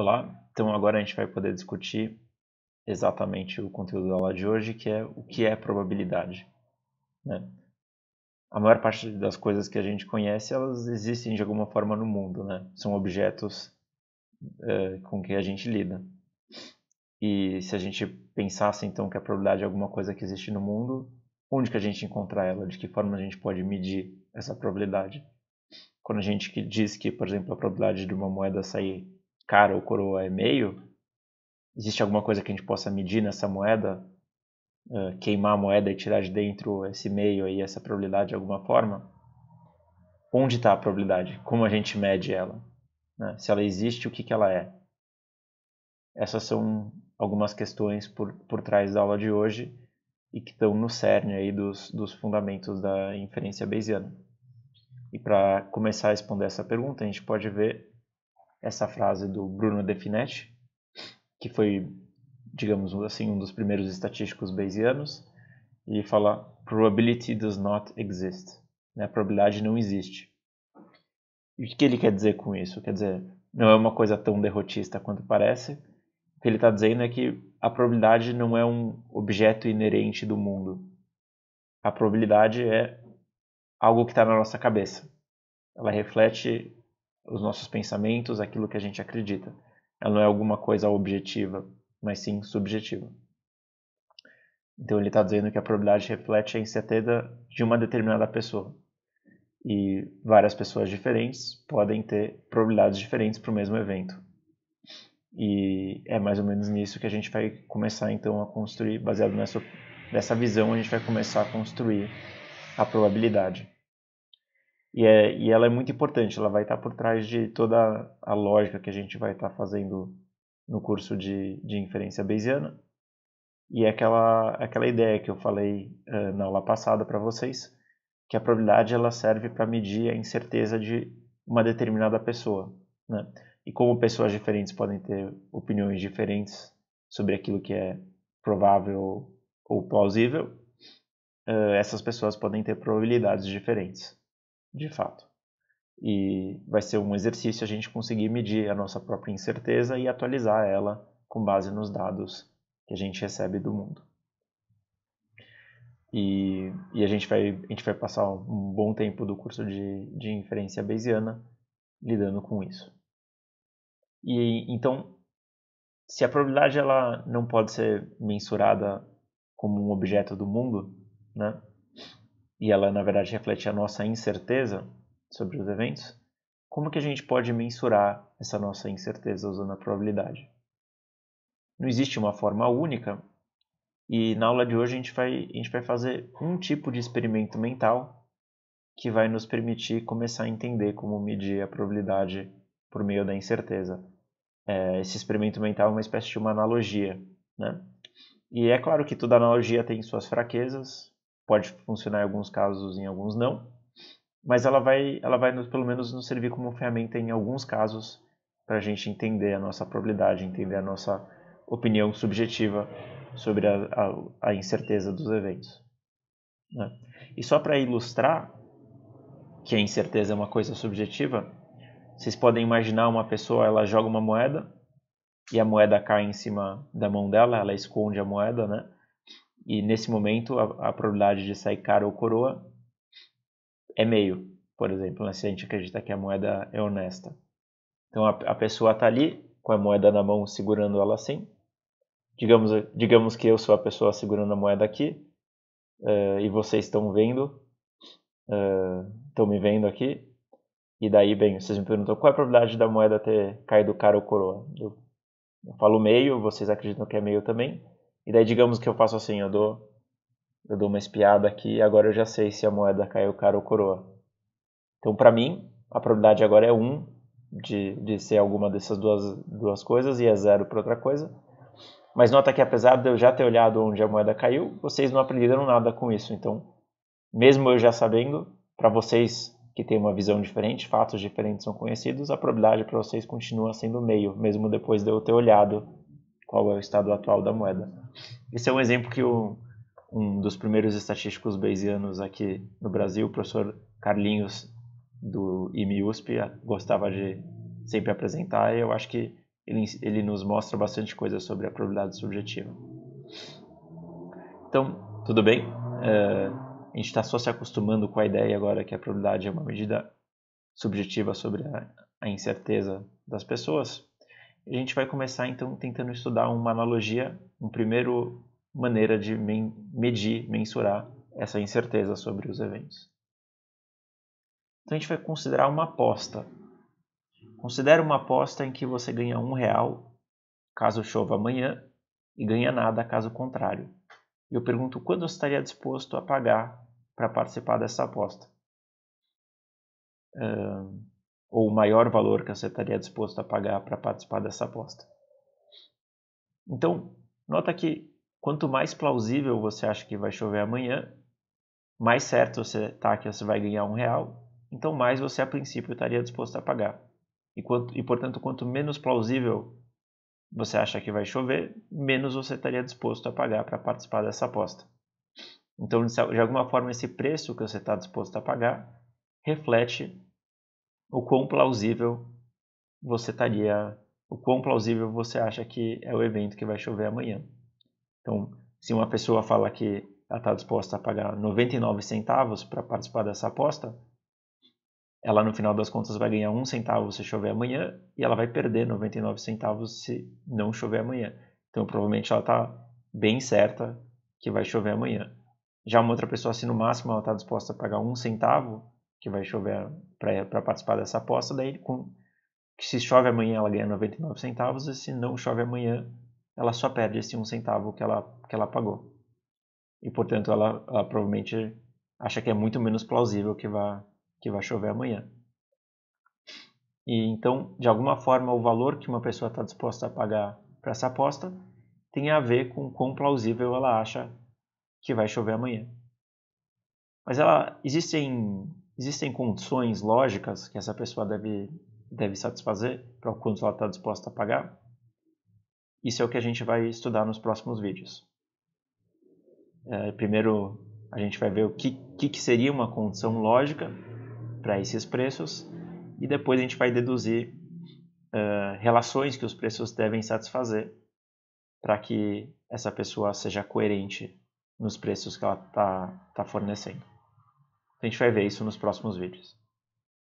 Olá, então agora a gente vai poder discutir exatamente o conteúdo da aula de hoje, que é o que é probabilidade. Né? A maior parte das coisas que a gente conhece, elas existem de alguma forma no mundo, né? São objetos é, com que a gente lida. E se a gente pensasse então que a probabilidade é alguma coisa que existe no mundo, onde que a gente encontra ela? De que forma a gente pode medir essa probabilidade? Quando a gente diz que, por exemplo, a probabilidade de uma moeda sair cara ou coroa é meio, existe alguma coisa que a gente possa medir nessa moeda? Uh, queimar a moeda e tirar de dentro esse meio aí essa probabilidade de alguma forma? Onde está a probabilidade? Como a gente mede ela? Né? Se ela existe, o que, que ela é? Essas são algumas questões por, por trás da aula de hoje e que estão no cerne aí dos, dos fundamentos da inferência bayesiana. E para começar a responder essa pergunta, a gente pode ver essa frase do Bruno Definetti, que foi, digamos assim, um dos primeiros estatísticos bayesianos, e fala probability does not exist. Né? A probabilidade não existe. E o que ele quer dizer com isso? Quer dizer, não é uma coisa tão derrotista quanto parece. O que ele está dizendo é que a probabilidade não é um objeto inerente do mundo. A probabilidade é algo que está na nossa cabeça. Ela reflete os nossos pensamentos, aquilo que a gente acredita. Ela não é alguma coisa objetiva, mas sim subjetiva. Então ele está dizendo que a probabilidade reflete a incerteza de uma determinada pessoa. E várias pessoas diferentes podem ter probabilidades diferentes para o mesmo evento. E é mais ou menos nisso que a gente vai começar então a construir, baseado nessa, nessa visão, a gente vai começar a construir a probabilidade. E, é, e ela é muito importante, ela vai estar por trás de toda a lógica que a gente vai estar fazendo no curso de, de inferência bayesiana. E é aquela, aquela ideia que eu falei uh, na aula passada para vocês, que a probabilidade ela serve para medir a incerteza de uma determinada pessoa. Né? E como pessoas diferentes podem ter opiniões diferentes sobre aquilo que é provável ou plausível, uh, essas pessoas podem ter probabilidades diferentes de fato. E vai ser um exercício a gente conseguir medir a nossa própria incerteza e atualizar ela com base nos dados que a gente recebe do mundo. E, e a, gente vai, a gente vai passar um bom tempo do curso de, de inferência bayesiana lidando com isso. E então, se a probabilidade ela não pode ser mensurada como um objeto do mundo, né? e ela na verdade reflete a nossa incerteza sobre os eventos, como que a gente pode mensurar essa nossa incerteza usando a probabilidade? Não existe uma forma única, e na aula de hoje a gente vai, a gente vai fazer um tipo de experimento mental que vai nos permitir começar a entender como medir a probabilidade por meio da incerteza. É, esse experimento mental é uma espécie de uma analogia, né? E é claro que toda analogia tem suas fraquezas, pode funcionar em alguns casos, em alguns não, mas ela vai, ela vai pelo menos nos servir como ferramenta em alguns casos para a gente entender a nossa probabilidade, entender a nossa opinião subjetiva sobre a, a, a incerteza dos eventos. Né? E só para ilustrar que a incerteza é uma coisa subjetiva, vocês podem imaginar uma pessoa, ela joga uma moeda e a moeda cai em cima da mão dela, ela esconde a moeda, né? E nesse momento, a, a probabilidade de sair cara ou coroa é meio, por exemplo, né? se a gente acredita que a moeda é honesta. Então a, a pessoa está ali com a moeda na mão, segurando ela assim. Digamos, digamos que eu sou a pessoa segurando a moeda aqui uh, e vocês estão vendo, estão eh, uh, me vendo aqui. E daí, bem, vocês me perguntam qual é a probabilidade da moeda ter caído cara ou coroa. Eu, eu falo meio, vocês acreditam que é meio também. E daí digamos que eu faço assim, eu dou, eu dou uma espiada aqui e agora eu já sei se a moeda caiu cara ou coroa. Então para mim, a probabilidade agora é 1 de, de ser alguma dessas duas, duas coisas e é 0 para outra coisa. Mas nota que apesar de eu já ter olhado onde a moeda caiu, vocês não aprenderam nada com isso. Então, mesmo eu já sabendo, para vocês que têm uma visão diferente, fatos diferentes são conhecidos, a probabilidade para vocês continua sendo meio, mesmo depois de eu ter olhado qual é o estado atual da moeda. Esse é um exemplo que o, um dos primeiros estatísticos bayesianos aqui no Brasil, o professor Carlinhos do IMIUSP, gostava de sempre apresentar e eu acho que ele, ele nos mostra bastante coisa sobre a probabilidade subjetiva. Então, tudo bem. É, a gente está só se acostumando com a ideia agora que a probabilidade é uma medida subjetiva sobre a, a incerteza das pessoas, a gente vai começar então tentando estudar uma analogia, uma primeira maneira de medir, mensurar essa incerteza sobre os eventos. Então a gente vai considerar uma aposta. Considere uma aposta em que você ganha um real caso chova amanhã e ganha nada caso contrário. E eu pergunto quando você estaria disposto a pagar para participar dessa aposta. Uh, ou o maior valor que você estaria disposto a pagar para participar dessa aposta. Então, nota que quanto mais plausível você acha que vai chover amanhã, mais certo você está que você vai ganhar um real, então mais você a princípio estaria disposto a pagar. E, quanto, e portanto, quanto menos plausível você acha que vai chover, menos você estaria disposto a pagar para participar dessa aposta. Então, de alguma forma, esse preço que você está disposto a pagar reflete o quão plausível você estaria, o quão plausível você acha que é o evento que vai chover amanhã. Então, se uma pessoa fala que ela está disposta a pagar 99 centavos para participar dessa aposta, ela no final das contas vai ganhar um centavo se chover amanhã e ela vai perder 99 centavos se não chover amanhã. Então, provavelmente ela está bem certa que vai chover amanhã. Já uma outra pessoa, se no máximo ela está disposta a pagar um centavo, que vai chover para participar dessa aposta. Daí, com, se chove amanhã, ela ganha 99 centavos, e se não chove amanhã, ela só perde esse 1 centavo que ela, que ela pagou. E, portanto, ela, ela provavelmente acha que é muito menos plausível que vá, que vá chover amanhã. E então, de alguma forma, o valor que uma pessoa está disposta a pagar para essa aposta tem a ver com quão plausível ela acha que vai chover amanhã. Mas ela, existem existem condições lógicas que essa pessoa deve, deve satisfazer para o quanto ela está disposta a pagar? Isso é o que a gente vai estudar nos próximos vídeos. É, primeiro, a gente vai ver o que, que, que seria uma condição lógica para esses preços e depois a gente vai deduzir uh, relações que os preços devem satisfazer para que essa pessoa seja coerente nos preços que ela está tá fornecendo. A gente vai ver isso nos próximos vídeos.